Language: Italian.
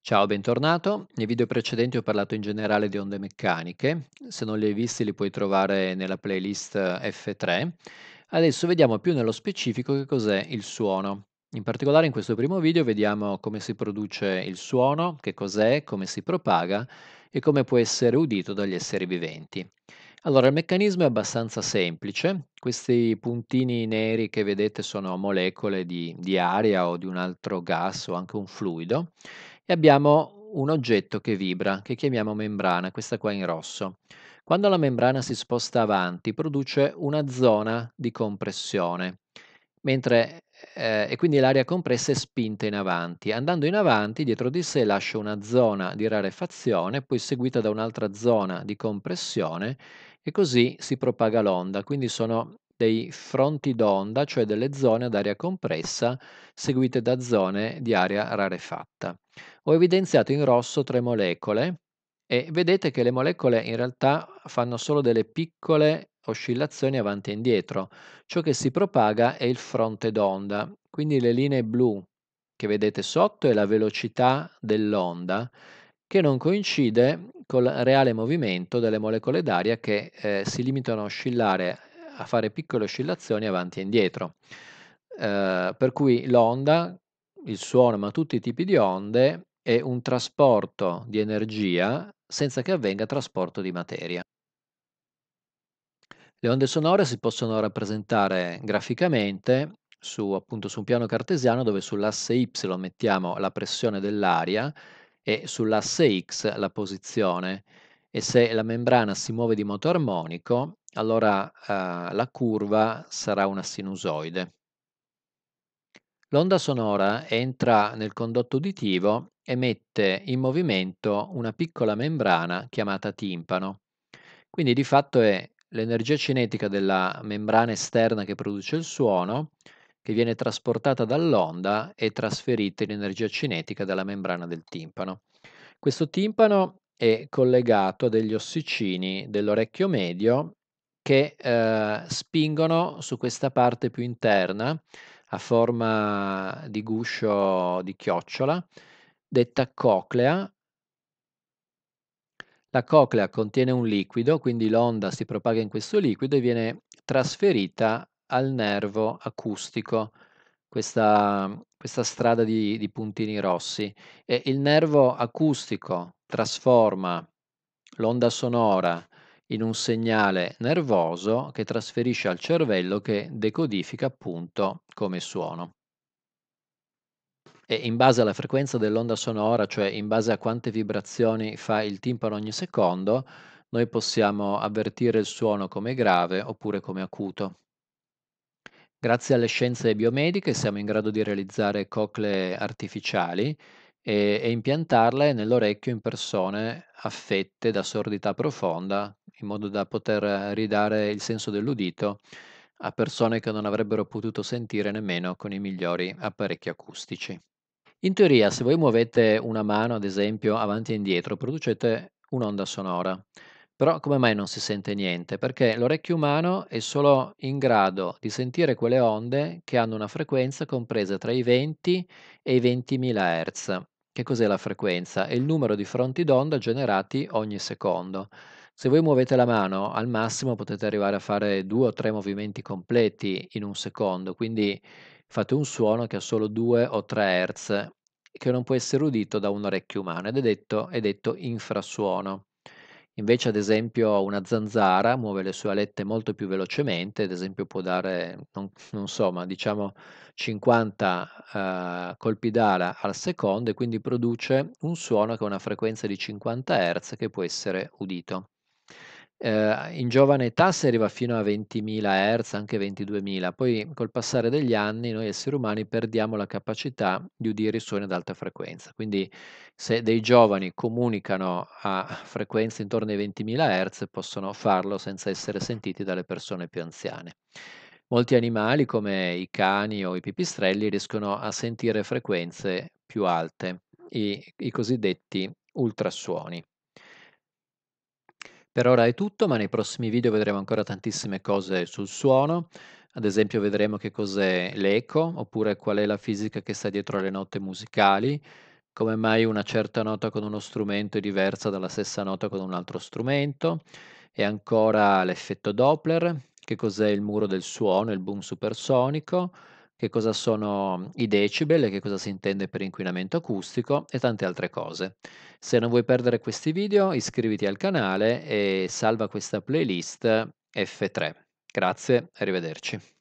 Ciao, bentornato. Nei video precedenti ho parlato in generale di onde meccaniche. Se non li hai visti li puoi trovare nella playlist eh, F3. Adesso vediamo più nello specifico che cos'è il suono. In particolare in questo primo video vediamo come si produce il suono, che cos'è, come si propaga e come può essere udito dagli esseri viventi. Allora, il meccanismo è abbastanza semplice. Questi puntini neri che vedete sono molecole di, di aria o di un altro gas o anche un fluido e abbiamo un oggetto che vibra, che chiamiamo membrana, questa qua in rosso. Quando la membrana si sposta avanti produce una zona di compressione, mentre eh, e quindi l'aria compressa è spinta in avanti. Andando in avanti, dietro di sé lascia una zona di rarefazione, poi seguita da un'altra zona di compressione e così si propaga l'onda. Quindi sono dei fronti d'onda, cioè delle zone ad aria compressa, seguite da zone di aria rarefatta. Ho evidenziato in rosso tre molecole e vedete che le molecole in realtà fanno solo delle piccole oscillazioni avanti e indietro. Ciò che si propaga è il fronte d'onda, quindi le linee blu che vedete sotto è la velocità dell'onda che non coincide col reale movimento delle molecole d'aria che eh, si limitano a oscillare, a fare piccole oscillazioni avanti e indietro. Eh, per cui l'onda, il suono, ma tutti i tipi di onde è un trasporto di energia senza che avvenga trasporto di materia. Le onde sonore si possono rappresentare graficamente su, appunto, su un piano cartesiano dove sull'asse y mettiamo la pressione dell'aria e sull'asse x la posizione e se la membrana si muove di moto armonico allora eh, la curva sarà una sinusoide. L'onda sonora entra nel condotto uditivo e mette in movimento una piccola membrana chiamata timpano. Quindi di fatto è l'energia cinetica della membrana esterna che produce il suono, che viene trasportata dall'onda e trasferita in energia cinetica dalla membrana del timpano. Questo timpano è collegato a degli ossicini dell'orecchio medio che eh, spingono su questa parte più interna a forma di guscio di chiocciola, detta coclea, la coclea contiene un liquido, quindi l'onda si propaga in questo liquido e viene trasferita al nervo acustico, questa, questa strada di, di, puntini rossi. E il nervo acustico trasforma l'onda sonora in un segnale nervoso che trasferisce al cervello che decodifica appunto come suono. E in base alla frequenza dell'onda sonora, cioè in base a quante vibrazioni fa il timpano ogni secondo, noi possiamo avvertire il suono come grave oppure come acuto. Grazie alle scienze biomediche siamo in grado di realizzare coclee artificiali e, e impiantarle nell'orecchio in persone affette da sordità profonda, in modo da poter ridare il senso dell'udito a persone che non avrebbero potuto sentire nemmeno con i migliori apparecchi acustici. In teoria, se voi muovete una mano, ad esempio, avanti e indietro, producete un'onda sonora. Però come mai non si sente niente? Perché l'orecchio umano è solo in grado di sentire quelle onde che hanno una frequenza compresa tra i 20 e i 20.000 Hz. Che cos'è la frequenza? È il numero di fronti d'onda generati ogni secondo. Se voi muovete la mano, al massimo potete arrivare a fare due o tre movimenti completi in un secondo, quindi fate un suono che ha solo 2 o 3 Hz, che non può essere udito da un orecchio umano ed è detto, è detto infrasuono. Invece, ad esempio, una zanzara muove le sue alette molto più velocemente, ad esempio può dare, non, non so, ma diciamo 50 eh, colpi d'ala al secondo e quindi produce un suono che ha una frequenza di 50 Hz che può essere udito eh, in giovane età si arriva fino a 20.000 Hz, anche 22.000, poi col passare degli anni noi esseri umani perdiamo la capacità di udire i suoni ad alta frequenza, quindi se dei giovani comunicano a frequenze intorno ai 20.000 Hz possono farlo senza essere sentiti dalle persone più anziane. Molti animali come i cani o i pipistrelli riescono a sentire frequenze più alte, i, i cosiddetti ultrasuoni. Per ora è tutto, ma nei prossimi video vedremo ancora tantissime cose sul suono, ad esempio vedremo che cos'è l'eco, oppure qual è la fisica che sta dietro alle note musicali, come mai una certa nota con uno strumento è diversa dalla stessa nota con un altro strumento, e ancora l'effetto Doppler, che cos'è il muro del suono, il boom supersonico, che cosa sono i decibel, che cosa si intende per inquinamento acustico e tante altre cose. Se non vuoi perdere questi video iscriviti al canale e salva questa playlist F3. Grazie, arrivederci.